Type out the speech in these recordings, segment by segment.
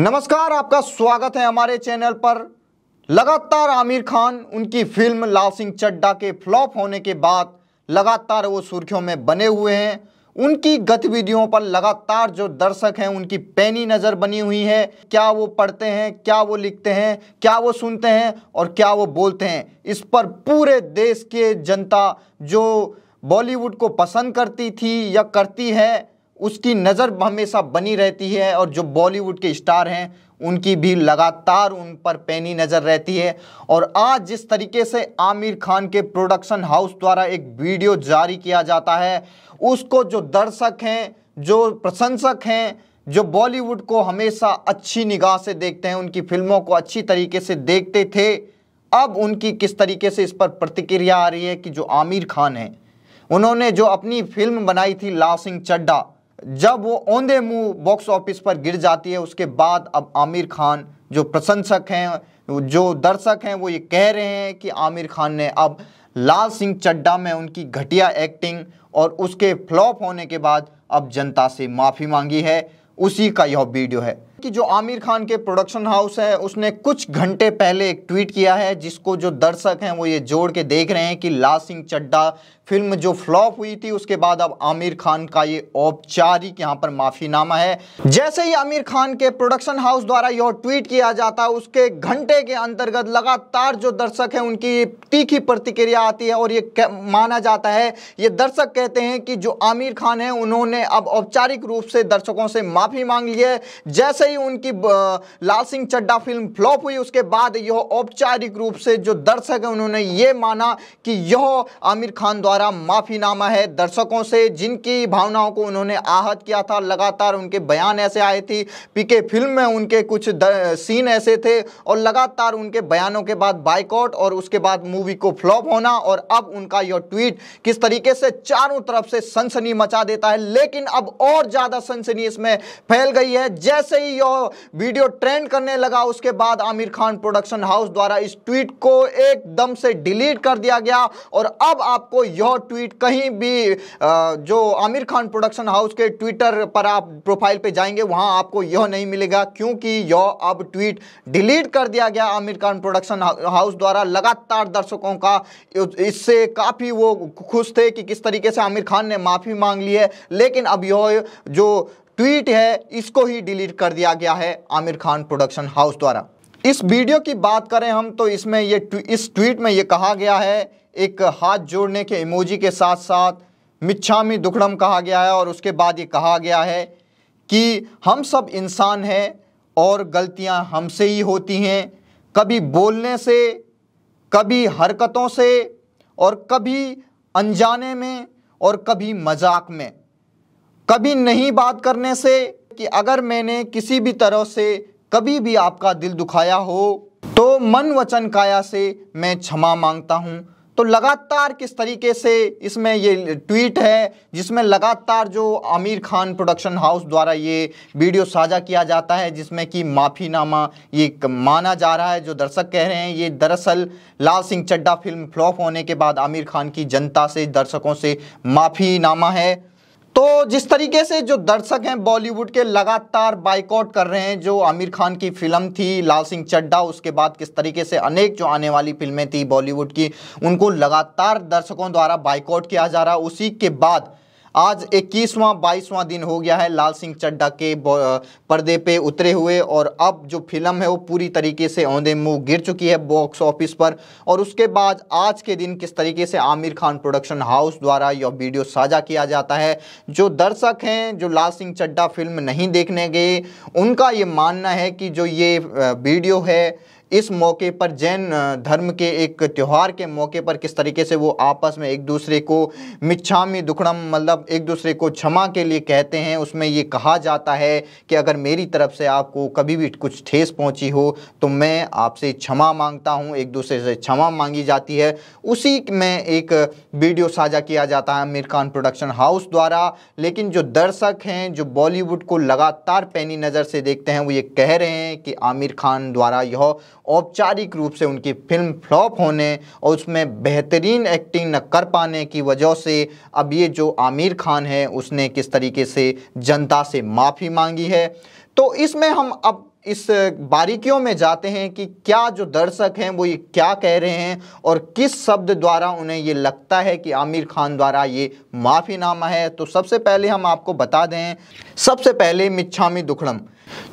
नमस्कार आपका स्वागत है हमारे चैनल पर लगातार आमिर खान उनकी फिल्म लाल सिंह चड्डा के फ्लॉप होने के बाद लगातार वो सुर्खियों में बने हुए हैं उनकी गतिविधियों पर लगातार जो दर्शक हैं उनकी पैनी नज़र बनी हुई है क्या वो पढ़ते हैं क्या वो लिखते हैं क्या वो सुनते हैं और क्या वो बोलते हैं इस पर पूरे देश के जनता जो बॉलीवुड को पसंद करती थी या करती है उसकी नज़र हमेशा बनी रहती है और जो बॉलीवुड के स्टार हैं उनकी भी लगातार उन पर पैनी नज़र रहती है और आज जिस तरीके से आमिर खान के प्रोडक्शन हाउस द्वारा एक वीडियो जारी किया जाता है उसको जो दर्शक हैं जो प्रशंसक हैं जो बॉलीवुड को हमेशा अच्छी निगाह से देखते हैं उनकी फिल्मों को अच्छी तरीके से देखते थे अब उनकी किस तरीके से इस पर प्रतिक्रिया आ रही है कि जो आमिर खान हैं उन्होंने जो अपनी फिल्म बनाई थी लाल सिंह चड्डा जब वो ऑन मुंह मूव बॉक्स ऑफिस पर गिर जाती है उसके बाद अब आमिर खान जो प्रशंसक हैं जो दर्शक हैं वो ये कह रहे हैं कि आमिर खान ने अब लाल सिंह चड्डा में उनकी घटिया एक्टिंग और उसके फ्लॉप होने के बाद अब जनता से माफ़ी मांगी है उसी का यह वीडियो है कि जो आमिर खान के प्रोडक्शन हाउस है उसने कुछ घंटे पहले एक ट्वीट किया है जिसको जो दर्शक हैं वो ये जोड़ के देख रहे हैं कि लाल सिंह चड्डा फिल्म जो फ्लॉप हुई थी उसके बाद अब आमिर खान का ये औपचारिक यहाँ पर माफीनामा है जैसे ही आमिर खान के प्रोडक्शन हाउस द्वारा यह ट्वीट किया जाता है उसके घंटे के अंतर्गत लगातार जो दर्शक हैं उनकी तीखी प्रतिक्रिया आती है और ये माना जाता है ये दर्शक कहते हैं कि जो आमिर खान है उन्होंने अब औपचारिक रूप से दर्शकों से माफी मांग ली है जैसे ही उनकी लाल सिंह चड्डा फिल्म फ्लॉप हुई उसके बाद यह औपचारिक रूप से जो दर्शक है उन्होंने ये माना कि यह आमिर खान द्वारा द्वारा माफीनामा है दर्शकों से जिनकी भावनाओं को उन्होंने आहत किया था लगातार उनके बयान ऐसे आए थे पीके फिल्म में उनके कुछ सीन ऐसे थे और लगातार उनके बयानों के बाद बाइकआउट और उसके बाद मूवी को फ्लॉप होना और अब उनका यह ट्वीट किस तरीके से चारों तरफ से सनसनी मचा देता है लेकिन अब और ज़्यादा सनसनी इसमें फैल गई है जैसे ही यह वीडियो ट्रेंड करने लगा उसके बाद आमिर खान प्रोडक्शन हाउस द्वारा इस ट्वीट को एकदम से डिलीट कर दिया गया और अब आपको यह यह ट्वीट कहीं भी जो आमिर खान प्रोडक्शन हाउस के ट्विटर पर आप प्रोफाइल पे जाएंगे वहां आपको यह नहीं मिलेगा क्योंकि यह अब ट्वीट डिलीट कर दिया गया आमिर खान प्रोडक्शन हाउस द्वारा लगातार दर्शकों का इससे काफ़ी वो खुश थे कि किस तरीके से आमिर खान ने माफ़ी मांग ली है लेकिन अब यह जो ट्वीट है इसको ही डिलीट कर दिया गया है आमिर खान प्रोडक्शन हाउस द्वारा इस वीडियो की बात करें हम तो इसमें ये इस ट्वीट में ये कहा गया है एक हाथ जोड़ने के इमोजी के साथ साथ मिच्छामी दुखड़म कहा गया है और उसके बाद ये कहा गया है कि हम सब इंसान हैं और गलतियां हमसे ही होती हैं कभी बोलने से कभी हरकतों से और कभी अनजाने में और कभी मजाक में कभी नहीं बात करने से कि अगर मैंने किसी भी तरह से कभी भी आपका दिल दुखाया हो तो मन वचन काया से मैं क्षमा मांगता हूँ तो लगातार किस तरीके से इसमें ये ट्वीट है जिसमें लगातार जो आमिर खान प्रोडक्शन हाउस द्वारा ये वीडियो साझा किया जाता है जिसमें कि माफ़ीनामा ये माना जा रहा है जो दर्शक कह रहे हैं ये दरअसल लाल सिंह चड्डा फिल्म फ्लॉप होने के बाद आमिर खान की जनता से दर्शकों से माफ़ीनामा है तो जिस तरीके से जो दर्शक हैं बॉलीवुड के लगातार बाइकआउट कर रहे हैं जो आमिर खान की फिल्म थी लाल सिंह चड्डा उसके बाद किस तरीके से अनेक जो आने वाली फिल्में थी बॉलीवुड की उनको लगातार दर्शकों द्वारा बाइकआउट किया जा रहा उसी के बाद आज इक्कीसवां बाईसवां दिन हो गया है लाल सिंह चड्डा के पर्दे पे उतरे हुए और अब जो फिल्म है वो पूरी तरीके से औंधे मुँह गिर चुकी है बॉक्स ऑफिस पर और उसके बाद आज के दिन किस तरीके से आमिर खान प्रोडक्शन हाउस द्वारा यह वीडियो साझा किया जाता है जो दर्शक हैं जो लाल सिंह चड्डा फिल्म नहीं देखने गए उनका ये मानना है कि जो ये वीडियो है इस मौके पर जैन धर्म के एक त्यौहार के मौके पर किस तरीके से वो आपस में एक दूसरे को मिच्छामी दुखड़म मतलब एक दूसरे को क्षमा के लिए कहते हैं उसमें ये कहा जाता है कि अगर मेरी तरफ से आपको कभी भी कुछ ठेस पहुंची हो तो मैं आपसे क्षमा मांगता हूं एक दूसरे से क्षमा मांगी जाती है उसी में एक वीडियो साझा किया जाता है आमिर खान प्रोडक्शन हाउस द्वारा लेकिन जो दर्शक हैं जो बॉलीवुड को लगातार पैनी नज़र से देखते हैं वो ये कह रहे हैं कि आमिर खान द्वारा यह औपचारिक रूप से उनकी फिल्म फ्लॉप होने और उसमें बेहतरीन एक्टिंग न कर पाने की वजह से अब ये जो आमिर खान है उसने किस तरीके से जनता से माफ़ी मांगी है तो इसमें हम अब इस बारीकियों में जाते हैं कि क्या जो दर्शक हैं वो ये क्या कह रहे हैं और किस शब्द द्वारा उन्हें ये लगता है कि आमिर खान द्वारा ये माफ़ीनामा है तो सबसे पहले हम आपको बता दें सबसे पहले मिच्छामी दुखड़म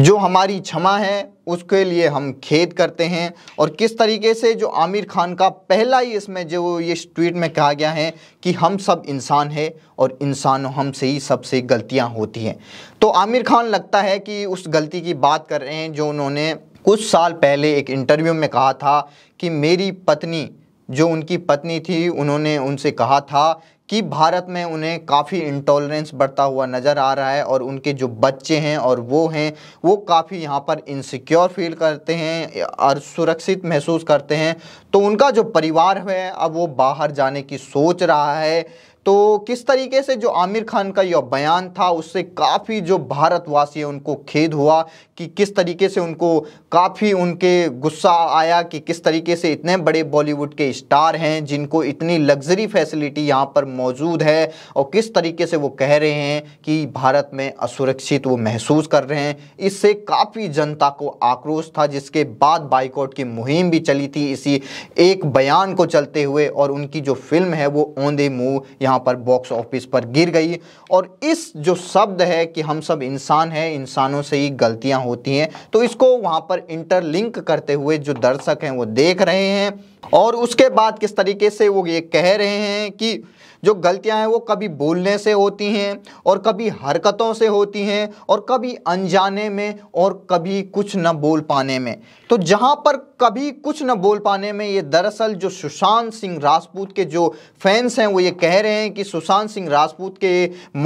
जो हमारी क्षमा है उसके लिए हम खेद करते हैं और किस तरीके से जो आमिर खान का पहला ही इसमें जो ये ट्वीट में कहा गया है कि हम सब इंसान हैं और इंसान हमसे ही सबसे गलतियां होती हैं तो आमिर खान लगता है कि उस गलती की बात कर रहे हैं जो उन्होंने कुछ साल पहले एक इंटरव्यू में कहा था कि मेरी पत्नी जो उनकी पत्नी थी उन्होंने उनसे कहा था कि भारत में उन्हें काफ़ी इंटॉलरेंस बढ़ता हुआ नज़र आ रहा है और उनके जो बच्चे हैं और वो हैं वो काफ़ी यहाँ पर इनसिक्योर फील करते हैं और सुरक्षित महसूस करते हैं तो उनका जो परिवार है अब वो बाहर जाने की सोच रहा है तो किस तरीके से जो आमिर खान का यह बयान था उससे काफ़ी जो भारतवासी उनको खेद हुआ कि किस तरीके से उनको काफ़ी उनके गुस्सा आया कि किस तरीके से इतने बड़े बॉलीवुड के स्टार हैं जिनको इतनी लग्जरी फैसिलिटी यहाँ पर मौजूद है और किस तरीके से वो कह रहे हैं कि भारत में असुरक्षित वो महसूस कर रहे हैं इससे काफ़ी जनता को आक्रोश था जिसके बाद बाइकआउट की मुहिम भी चली थी इसी एक बयान को चलते हुए और उनकी जो फिल्म है वो ऑन द मूव यहाँ यहाँ पर बॉक्स ऑफिस पर गिर गई और इस जो शब्द है कि हम सब इंसान हैं इंसानों से ही गलतियाँ होती हैं तो इसको वहाँ पर इंटरलिंक करते हुए जो दर्शक हैं वो देख रहे हैं और उसके बाद किस तरीके से वो ये कह रहे हैं कि जो गलतियां हैं वो कभी बोलने से होती हैं और कभी हरकतों से होती हैं और कभी अनजाने में और कभी कुछ न बोल पाने में तो जहां पर कभी कुछ न बोल पाने में ये दरअसल जो सुशांत सिंह राजपूत के जो फैंस हैं वो ये कह रहे हैं कि सुशांत सिंह राजपूत के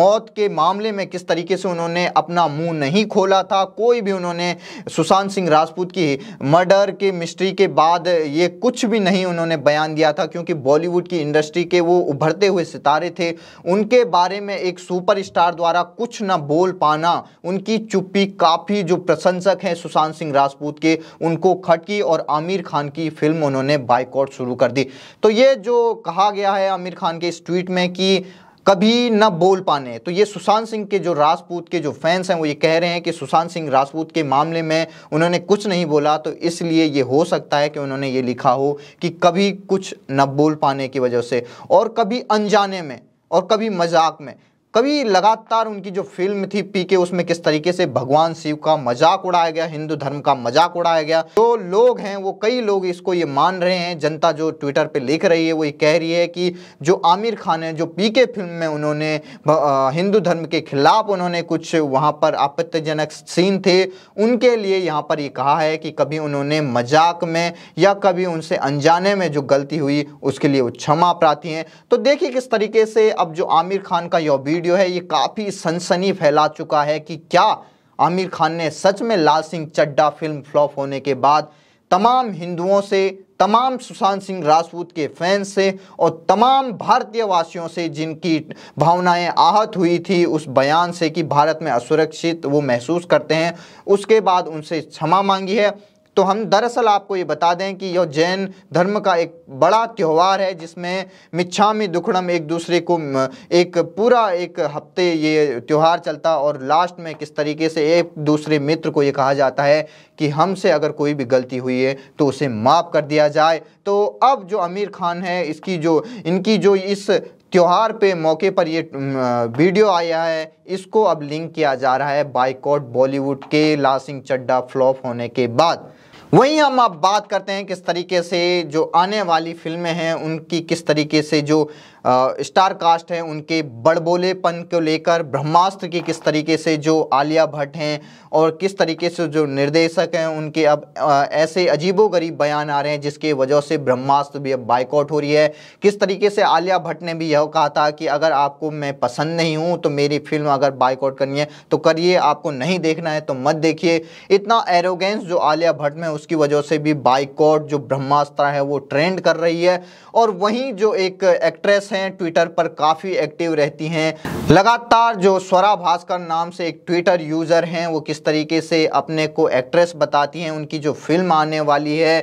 मौत के मामले में किस तरीके से उन्होंने अपना मुंह नहीं खोला था कोई भी उन्होंने सुशांत सिंह राजपूत की मर्डर के मिस्ट्री के बाद ये कुछ भी नहीं उन्होंने बयान दिया था क्योंकि बॉलीवुड की इंडस्ट्री के वो उभरते हुए सितारे थे उनके बारे में एक सुपर द्वारा कुछ न बोल पाना उनकी चुप्पी काफ़ी जो प्रशंसक हैं सुशांत सिंह राजपूत के उनको खटकी और आमिर खान की फिल्म उन्होंने बाइकआउट शुरू कर दी तो ये जो कहा गया है आमिर खान के इस ट्वीट में कि कभी न बोल पाने तो ये सुशांत सिंह के जो राजपूत के जो फैंस हैं वो ये कह रहे हैं कि सुशांत सिंह राजपूत के मामले में उन्होंने कुछ नहीं बोला तो इसलिए ये हो सकता है कि उन्होंने ये लिखा हो कि कभी कुछ न बोल पाने की वजह से और कभी अनजाने में और कभी मजाक में कभी लगातार उनकी जो फिल्म थी पी के उसमें किस तरीके से भगवान शिव का मजाक उड़ाया गया हिंदू धर्म का मजाक उड़ाया गया जो लोग हैं वो कई लोग इसको ये मान रहे हैं जनता जो ट्विटर पे लिख रही है वो ये कह रही है कि जो आमिर खान है जो पी के फिल्म में उन्होंने हिंदू धर्म के खिलाफ उन्होंने कुछ वहाँ पर आपत्तिजनक सीन थे उनके लिए यहाँ पर ये कहा है कि कभी उन्होंने मजाक में या कभी उनसे अनजाने में जो गलती हुई उसके लिए वो क्षमा प्रार्थी हैं तो देखिए किस तरीके से अब जो आमिर खान का यह वीडियो वीडियो है ये काफ़ी सनसनी फैला चुका है कि क्या आमिर खान ने सच में लाल सिंह चड्डा फिल्म फ्लॉप होने के बाद तमाम हिंदुओं से तमाम सुशांत सिंह राजपूत के फैंस से और तमाम भारतीय वासियों से जिनकी भावनाएं आहत हुई थी उस बयान से कि भारत में असुरक्षित वो महसूस करते हैं उसके बाद उनसे क्षमा मांगी है तो हम दरअसल आपको ये बता दें कि यह जैन धर्म का एक बड़ा त्यौहार है जिसमें मिच्छामी दुखड़म एक दूसरे को एक पूरा एक हफ्ते ये त्यौहार चलता और लास्ट में किस तरीके से एक दूसरे मित्र को ये कहा जाता है कि हमसे अगर कोई भी गलती हुई है तो उसे माफ़ कर दिया जाए तो अब जो आमिर खान है इसकी जो इनकी जो इस त्यौहार पे मौके पर ये वीडियो आया है इसको अब लिंक किया जा रहा है बाइकॉट बॉलीवुड के लासिंग चड्डा फ्लॉप होने के बाद वहीं हम अब बात करते हैं किस तरीके से जो आने वाली फिल्में हैं उनकी किस तरीके से जो स्टार कास्ट हैं उनके बड़बोलेपन को लेकर ब्रह्मास्त्र की किस तरीके से जो आलिया भट्ट हैं और किस तरीके से जो निर्देशक हैं उनके अब ऐसे अजीबो गरीब बयान आ रहे हैं जिसकी वजह से ब्रह्मास्त्र भी अब बाइकआउट हो रही है किस तरीके से आलिया भट्ट ने भी यह कहा था कि अगर आपको मैं पसंद नहीं हूँ तो मेरी फिल्म अगर बाइकआउट करनी है तो करिए आपको नहीं देखना है तो मत देखिए इतना एरोगेंस जो आलिया भट्ट में उसकी वजह से भी बाइकआउट जो ब्रह्मास्त्र है वो ट्रेंड कर रही है और वहीं जो एक एक्ट्रेस है हैं ट्विटर पर काफ़ी एक्टिव रहती हैं लगातार जो स्वरा भास्कर नाम से एक ट्विटर यूज़र हैं वो किस तरीके से अपने को एक्ट्रेस बताती हैं उनकी जो फिल्म आने वाली है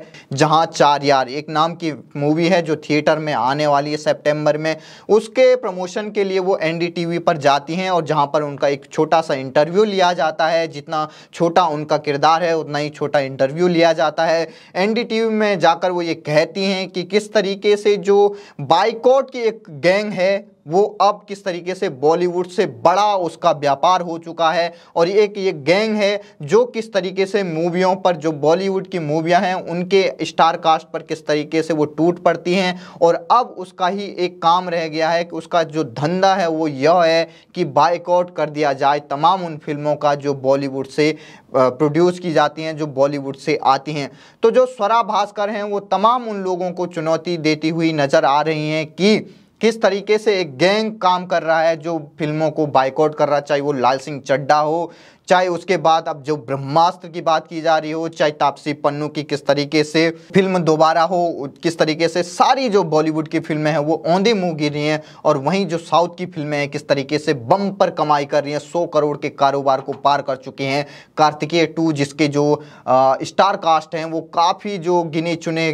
जहां चार यार एक नाम की मूवी है जो थिएटर में आने वाली है सेप्टेम्बर में उसके प्रमोशन के लिए वो एन पर जाती हैं और जहाँ पर उनका एक छोटा सा इंटरव्यू लिया जाता है जितना छोटा उनका किरदार है उतना ही छोटा इंटरव्यू लिया जाता है एन में जाकर वो ये कहती हैं कि किस तरीके से जो बाइकॉट की एक एक गैंग है वो अब किस तरीके से बॉलीवुड से बड़ा उसका व्यापार हो चुका है और एक ये गैंग है जो किस तरीके से मूवियों पर जो बॉलीवुड की मूवियां हैं उनके स्टार कास्ट पर किस तरीके से वो टूट पड़ती हैं और अब उसका ही एक काम रह गया है कि उसका जो धंधा है वो यह है कि बाइकआउट कर दिया जाए तमाम उन फिल्मों का जो बॉलीवुड से प्रोड्यूस की जाती हैं जो बॉलीवुड से आती हैं तो जो स्वरा भास्कर हैं वो तमाम उन लोगों को चुनौती देती हुई नज़र आ रही हैं कि किस तरीके से एक गैंग काम कर रहा है जो फिल्मों को बाइकआउट कर रहा है चाहे वो लाल सिंह चड्डा हो चाहे उसके बाद अब जो ब्रह्मास्त्र की बात की जा रही हो चाहे तापसी पन्नू की किस तरीके से फिल्म दोबारा हो किस तरीके से सारी जो बॉलीवुड की फिल्में हैं वो औंधे मुँह गिर रही हैं और वहीं जो साउथ की फिल्में हैं किस तरीके से बम पर कमाई कर रही हैं सौ करोड़ के कारोबार को पार कर चुकी हैं कार्तिकेय टू जिसके जो स्टार कास्ट हैं वो काफ़ी जो गिने चुने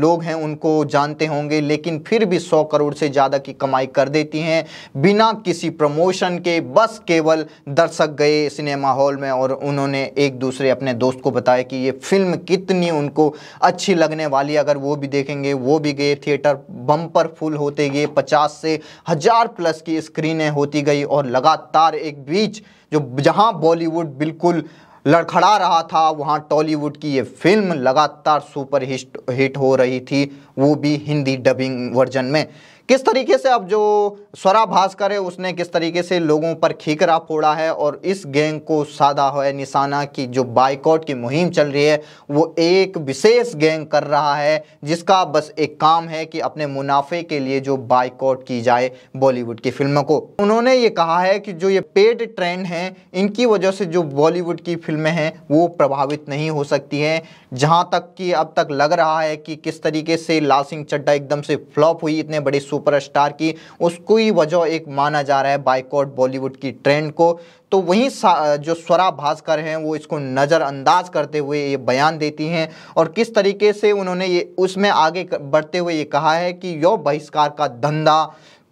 लोग हैं उनको जानते होंगे लेकिन फिर भी सौ करोड़ से ज़्यादा की कमाई कर देती हैं बिना किसी प्रमोशन के बस केवल दर्शक गए सिनेमा माहौल में और उन्होंने एक दूसरे अपने दोस्त को बताया कि ये फिल्म कितनी उनको अच्छी लगने वाली अगर वो भी देखेंगे वो भी गए थिएटर बम्पर फुल होते गए पचास से हज़ार प्लस की स्क्रीनें होती गई और लगातार एक बीच जो जहाँ बॉलीवुड बिल्कुल लड़खड़ा रहा था वहाँ टॉलीवुड की ये फिल्म लगातार सुपर हिट हो रही थी वो भी हिंदी डबिंग वर्जन में किस तरीके से अब जो स्वरा भास्कर है उसने किस तरीके से लोगों पर खीकरा फोड़ा है और इस गैंग को साधा है निशाना की जो बाइकआउट की मुहिम चल रही है वो एक विशेष गैंग कर रहा है जिसका बस एक काम है कि अपने मुनाफे के लिए जो बाइकआउट की जाए बॉलीवुड की फिल्मों को उन्होंने ये कहा है कि जो ये पेड ट्रेंड हैं इनकी वजह से जो बॉलीवुड की फिल्में हैं वो प्रभावित नहीं हो सकती हैं जहाँ तक कि अब तक लग रहा है कि किस तरीके से लाल सिंह चड्डा एकदम से फ्लॉप हुई इतने बड़े सुपरस्टार की उसको ही वजह एक माना जा रहा है बाइकआउट बॉलीवुड की ट्रेंड को तो वहीं जो स्वरा भास्कर हैं वो इसको नज़रअंदाज करते हुए ये बयान देती हैं और किस तरीके से उन्होंने ये उसमें आगे बढ़ते हुए ये कहा है कि यौ बहिष्कार का धंधा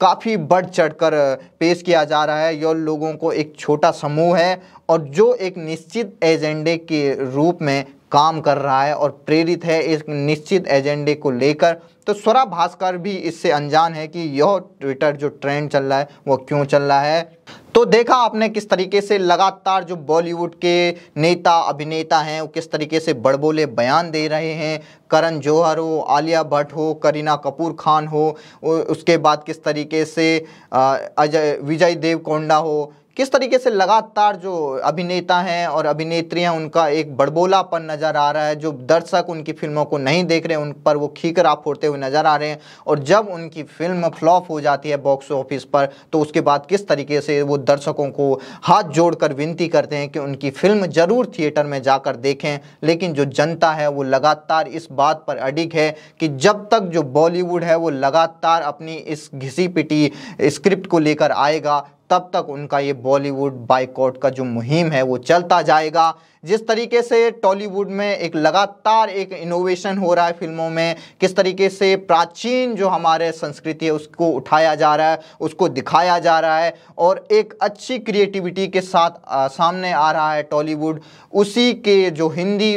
काफ़ी बढ़ चढ़कर पेश किया जा रहा है यह लोगों को एक छोटा समूह है और जो एक निश्चित एजेंडे के रूप में काम कर रहा है और प्रेरित है एक निश्चित एजेंडे को लेकर तो स्वरा भास्कर भी इससे अनजान है कि यह ट्विटर जो ट्रेंड चल रहा है वह क्यों चल रहा है तो देखा आपने किस तरीके से लगातार जो बॉलीवुड के नेता अभिनेता हैं वो किस तरीके से बड़बोले बयान दे रहे हैं करण जौहर हो आलिया भट्ट हो करीना कपूर खान हो उसके बाद किस तरीके से अजय विजय देवकोंडा हो किस तरीके से लगातार जो अभिनेता हैं और अभिनेत्रियां उनका एक बड़बोलापन नज़र आ रहा है जो दर्शक उनकी फिल्मों को नहीं देख रहे उन पर वो खीकर आप फोड़ते हुए नज़र आ रहे हैं और जब उनकी फिल्म फ्लॉप हो जाती है बॉक्स ऑफिस पर तो उसके बाद किस तरीके से वो दर्शकों को हाथ जोड़कर विनती करते हैं कि उनकी फिल्म ज़रूर थिएटर में जाकर देखें लेकिन जो जनता है वो लगातार इस बात पर अडिग है कि जब तक जो बॉलीवुड है वो लगातार अपनी इस घिसी पिटी स्क्रिप्ट को लेकर आएगा तब तक उनका ये बॉलीवुड बाइकआउट का जो मुहिम है वो चलता जाएगा जिस तरीके से टॉलीवुड में एक लगातार एक इनोवेशन हो रहा है फिल्मों में किस तरीके से प्राचीन जो हमारे संस्कृति है उसको उठाया जा रहा है उसको दिखाया जा रहा है और एक अच्छी क्रिएटिविटी के साथ आ, सामने आ रहा है टॉलीवुड उसी के जो हिंदी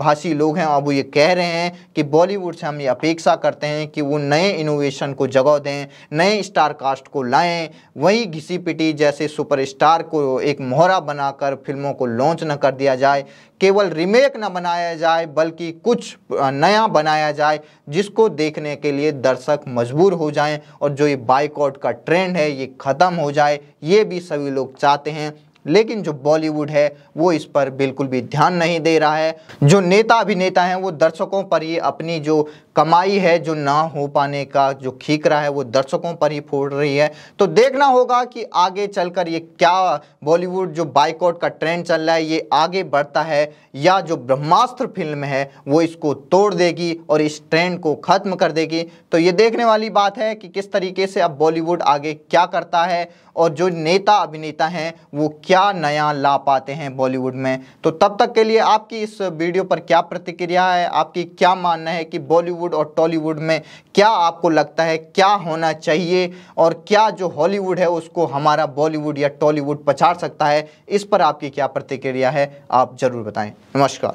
भाषी लोग हैं अब वो ये कह रहे हैं कि बॉलीवुड से हम ये अपेक्षा करते हैं कि वो नए इनोवेशन को जगह दें नए स्टार कास्ट को लाएं वही घिसी पिटी जैसे सुपरस्टार को एक मोहरा बनाकर फिल्मों को लॉन्च न कर दिया जाए केवल रिमेक ना बनाया जाए बल्कि कुछ नया बनाया जाए जिसको देखने के लिए दर्शक मजबूर हो जाएं और जो ये बाइकआउट का ट्रेंड है ये ख़त्म हो जाए ये भी सभी लोग चाहते हैं लेकिन जो बॉलीवुड है वो इस पर बिल्कुल भी ध्यान नहीं दे रहा है जो नेता अभिनेता हैं वो दर्शकों पर ही अपनी जो कमाई है जो ना हो पाने का जो रहा है वो दर्शकों पर ही फोड़ रही है तो देखना होगा कि आगे चलकर ये क्या बॉलीवुड जो बाइकआउट का ट्रेंड चल रहा है ये आगे बढ़ता है या जो ब्रह्मास्त्र फिल्म है वो इसको तोड़ देगी और इस ट्रेंड को ख़त्म कर देगी तो ये देखने वाली बात है कि किस तरीके से अब बॉलीवुड आगे क्या करता है और जो नेता अभिनेता हैं वो क्या क्या नया ला पाते हैं बॉलीवुड में तो तब तक के लिए आपकी इस वीडियो पर क्या प्रतिक्रिया है आपकी क्या मानना है कि बॉलीवुड और टॉलीवुड में क्या आपको लगता है क्या होना चाहिए और क्या जो हॉलीवुड है उसको हमारा बॉलीवुड या टॉलीवुड पछाड़ सकता है इस पर आपकी क्या प्रतिक्रिया है आप ज़रूर बताएं नमस्कार